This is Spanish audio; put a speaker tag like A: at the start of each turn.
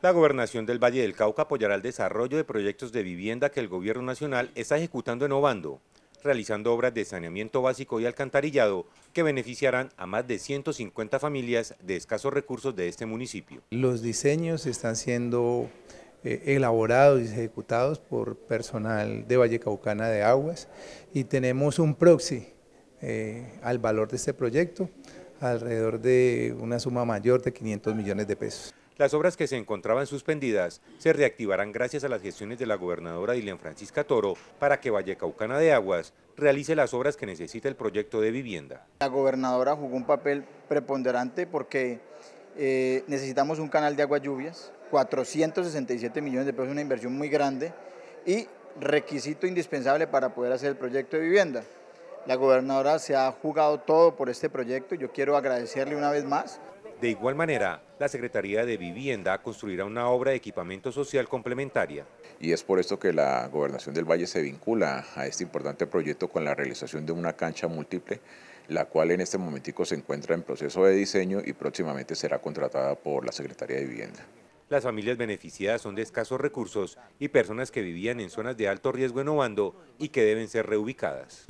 A: La gobernación del Valle del Cauca apoyará el desarrollo de proyectos de vivienda que el gobierno nacional está ejecutando en Obando, realizando obras de saneamiento básico y alcantarillado que beneficiarán a más de 150 familias de escasos recursos de este municipio.
B: Los diseños están siendo eh, elaborados y ejecutados por personal de Valle Caucana de Aguas y tenemos un proxy eh, al valor de este proyecto, alrededor de una suma mayor de 500 millones de pesos.
A: Las obras que se encontraban suspendidas se reactivarán gracias a las gestiones de la gobernadora Dilian Francisca Toro para que Vallecaucana de Aguas realice las obras que necesita el proyecto de vivienda.
C: La gobernadora jugó un papel preponderante porque eh, necesitamos un canal de aguas lluvias, 467 millones de pesos, una inversión muy grande y requisito indispensable para poder hacer el proyecto de vivienda. La gobernadora se ha jugado todo por este proyecto, yo quiero agradecerle una vez más.
A: De igual manera, la Secretaría de Vivienda construirá una obra de equipamiento social complementaria.
D: Y es por esto que la Gobernación del Valle se vincula a este importante proyecto con la realización de una cancha múltiple, la cual en este momentico se encuentra en proceso de diseño y próximamente será contratada por la Secretaría de Vivienda.
A: Las familias beneficiadas son de escasos recursos y personas que vivían en zonas de alto riesgo en Ovando y que deben ser reubicadas.